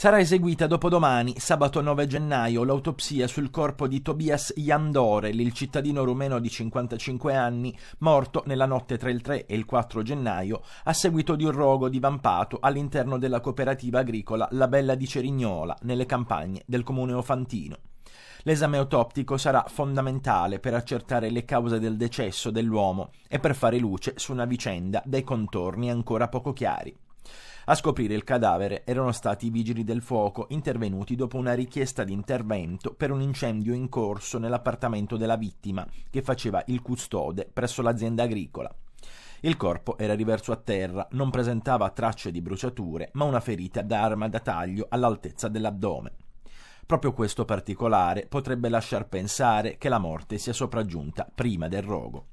Sarà eseguita dopodomani, sabato 9 gennaio, l'autopsia sul corpo di Tobias Yandorel, il cittadino rumeno di 55 anni, morto nella notte tra il 3 e il 4 gennaio a seguito di un rogo divampato all'interno della cooperativa agricola La Bella di Cerignola, nelle campagne del comune Ofantino. L'esame autoptico sarà fondamentale per accertare le cause del decesso dell'uomo e per fare luce su una vicenda dai contorni ancora poco chiari. A scoprire il cadavere erano stati i vigili del fuoco, intervenuti dopo una richiesta di intervento per un incendio in corso nell'appartamento della vittima, che faceva il custode presso l'azienda agricola. Il corpo era riverso a terra, non presentava tracce di bruciature, ma una ferita da arma da taglio all'altezza dell'addome. Proprio questo particolare potrebbe lasciar pensare che la morte sia sopraggiunta prima del rogo.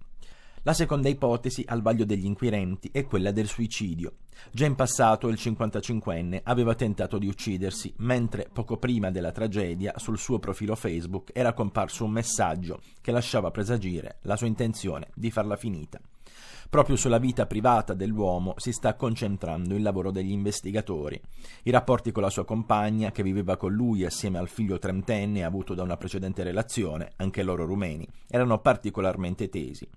La seconda ipotesi al vaglio degli inquirenti è quella del suicidio. Già in passato il 55enne aveva tentato di uccidersi, mentre poco prima della tragedia sul suo profilo Facebook era comparso un messaggio che lasciava presagire la sua intenzione di farla finita. Proprio sulla vita privata dell'uomo si sta concentrando il lavoro degli investigatori. I rapporti con la sua compagna, che viveva con lui assieme al figlio trentenne avuto da una precedente relazione, anche loro rumeni, erano particolarmente tesi.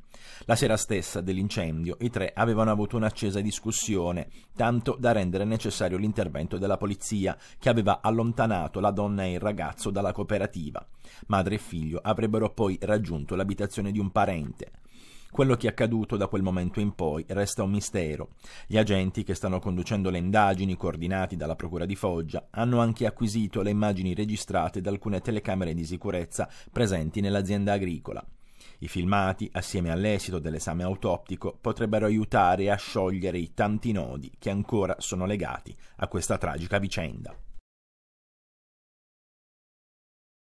La sera stessa dell'incendio i tre avevano avuto un'accesa discussione, tanto da rendere necessario l'intervento della polizia, che aveva allontanato la donna e il ragazzo dalla cooperativa. Madre e figlio avrebbero poi raggiunto l'abitazione di un parente. Quello che è accaduto da quel momento in poi resta un mistero. Gli agenti che stanno conducendo le indagini, coordinati dalla Procura di Foggia, hanno anche acquisito le immagini registrate da alcune telecamere di sicurezza presenti nell'azienda agricola. I filmati, assieme all'esito dell'esame autoptico, potrebbero aiutare a sciogliere i tanti nodi che ancora sono legati a questa tragica vicenda.